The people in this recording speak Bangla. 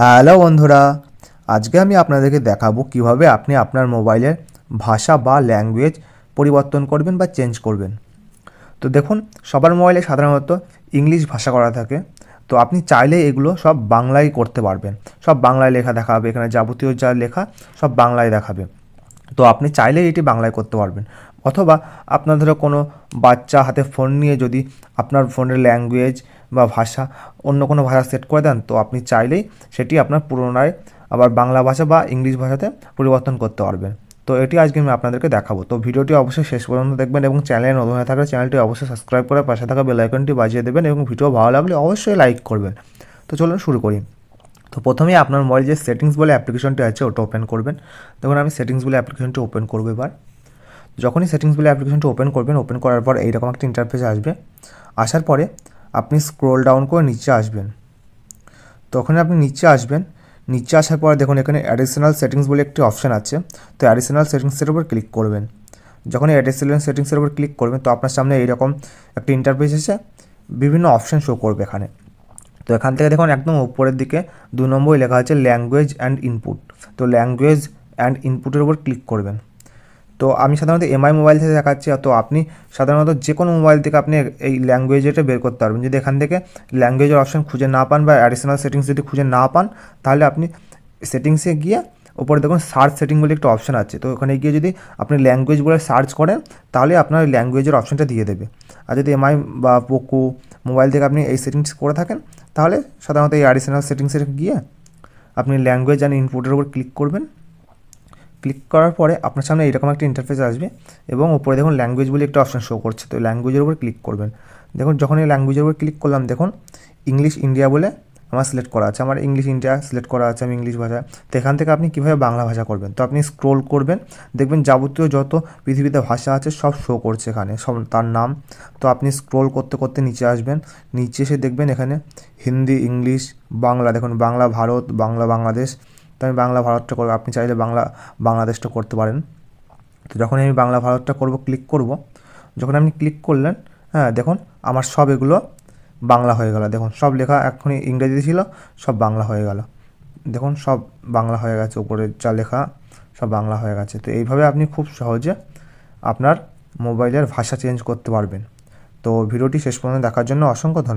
হ্যালো বন্ধুরা আজকে আমি আপনাদেরকে দেখাবো কিভাবে আপনি আপনার মোবাইলের ভাষা বা ল্যাঙ্গুয়েজ পরিবর্তন করবেন বা চেঞ্জ করবেন তো দেখুন সবার মোবাইলে সাধারণত ইংলিশ ভাষা করা থাকে তো আপনি চাইলে এগুলো সব বাংলায় করতে পারবেন সব বাংলায় লেখা দেখাবে এখানে যাবতীয় যা লেখা সব বাংলায় দেখাবে তো আপনি চাইলেই এটি বাংলায় করতে পারবেন অথবা আপনার ধরো কোনো বাচ্চা হাতে ফোন নিয়ে যদি আপনার ফোনের ল্যাঙ্গুয়েজ বা ভাষা অন্য কোনো ভাষা সেট করে দেন তো আপনি চাইলেই সেটি আপনার পুরনায় আবার বাংলা ভাষা বা ইংলিশ ভাষাতে পরিবর্তন করতে পারবেন তো এটি আজকে আমি আপনাদেরকে দেখাবো তো ভিডিওটি অবশ্যই শেষ পর্যন্ত দেখবেন এবং চ্যানেলে নতুন হয়ে থাকলে চ্যানেলটি অবশ্যই সাবস্ক্রাইব করে পাশে থাকা বেলাইকনটি বাজিয়ে দেবেন এবং ভিডিও ভালো লাগলে অবশ্যই লাইক করবেন তো চলুন শুরু করি তো প্রথমেই আপনার মোবাইল যে সেটিংস বলে অ্যাপ্লিকেশনটি আছে ওটা ওপেন করবেন দেখুন আমি সেটিংস বলে অ্যাপ্লিকেশনটি ওপেন করবো এবার যখনই সেটিংস বলে অ্যাপ্লিকেশনটি ওপেন করবেন ওপেন করার পর এইরকম একটা ইন্টারফেস আসবে আসার পরে আপনি স্ক্রোল ডাউন করে নিচে আসবেন তখন আপনি নিচে আসবেন নিচে আসার পর দেখুন এখানে অ্যাডিশনাল সেটিংস বলে একটি অপশান আছে তো অ্যাডিশনাল সেটিংসের উপর ক্লিক করবেন যখন অ্যাডিশনাল সেটিংসের উপর ক্লিক করবেন তো আপনার সামনে এইরকম একটি ইন্টারফেস এসে বিভিন্ন অপশান শো করবে এখানে তো এখান থেকে দেখুন একদম উপরের দিকে দু নম্বরে লেখা আছে ল্যাঙ্গুয়েজ অ্যান্ড ইনপুট তো ল্যাঙ্গুয়েজ অ্যান্ড ইনপুটের উপর ক্লিক করবেন তো আমি সাধারণত এমআই মোবাইল থেকে দেখাচ্ছি তো আপনি সাধারণত যে কোনো মোবাইল থেকে আপনি এই ল্যাঙ্গুয়েজেটা বের করতে পারবেন যদি এখান থেকে ল্যাঙ্গুয়েজের অপশান খুঁজে না পান বা অ্যাডিশনাল সেটিংস যদি খুঁজে না পান তাহলে আপনি সেটিংসে গিয়ে ওপরে দেখুন সার্চ সেটিং বলে একটা অপশান আছে তো ওখানে গিয়ে যদি আপনি ল্যাঙ্গুয়েজ বলে সার্চ করেন তাহলে আপনার ল্যাঙ্গুয়েজের অপশানটা দিয়ে দেবে আর যদি এমআই বা পোকো মোবাইল থেকে আপনি এই সেটিংস করে থাকেন তাহলে সাধারণত এই অ্যাডিশনাল সেটিংসে গিয়ে আপনি ল্যাঙ্গুয়েজ অ্যান্ড ইনপুটের উপর ক্লিক করবেন ক্লিক করার পরে আপনার সামনে এরকম একটা ইন্টারফেস আসবে এবং উপরে দেখুন ল্যাঙ্গুয়েজ বলে একটা অপশান শো করছে তো ল্যাঙ্গুয়েজের উপর ক্লিক করবেন দেখুন যখন এই ল্যাঙ্গুয়েজের উপর ক্লিক করলাম দেখুন ইংলিশ ইন্ডিয়া বলে আমার সিলেক্ট করা আছে আমার ইংলিশ ইন্ডিয়া সিলেক্ট করা আছে আমি ইংলিশ ভাষা তো এখান থেকে আপনি কীভাবে বাংলা ভাষা করবেন তো আপনি স্ক্রোল করবেন দেখবেন যাবতীয় যত পৃথিবীতে ভাষা আছে সব শো করছে এখানে সব তার নাম তো আপনি স্ক্রোল করতে করতে নিচে আসবেন নিচে এসে দেখবেন এখানে হিন্দি ইংলিশ বাংলা দেখুন বাংলা ভারত বাংলা বাংলাদেশ তো আমি বাংলা ভারতটা করবো আপনি চাইলে বাংলা বাংলাদেশটা করতে পারেন তো যখনই আমি বাংলা ভারতটা করব ক্লিক করব যখন আপনি ক্লিক করলেন হ্যাঁ দেখুন আমার সব এগুলো বাংলা হয়ে গেল দেখুন সব লেখা এখনই ইংরেজি ছিল সব বাংলা হয়ে গেল দেখুন সব বাংলা হয়ে গেছে উপরে যা লেখা সব বাংলা হয়ে গেছে তো এইভাবে আপনি খুব সহজে আপনার মোবাইলের ভাষা চেঞ্জ করতে পারবেন তো ভিডিওটি শেষ পর্যন্ত দেখার জন্য অসংখ্য ধন্যবাদ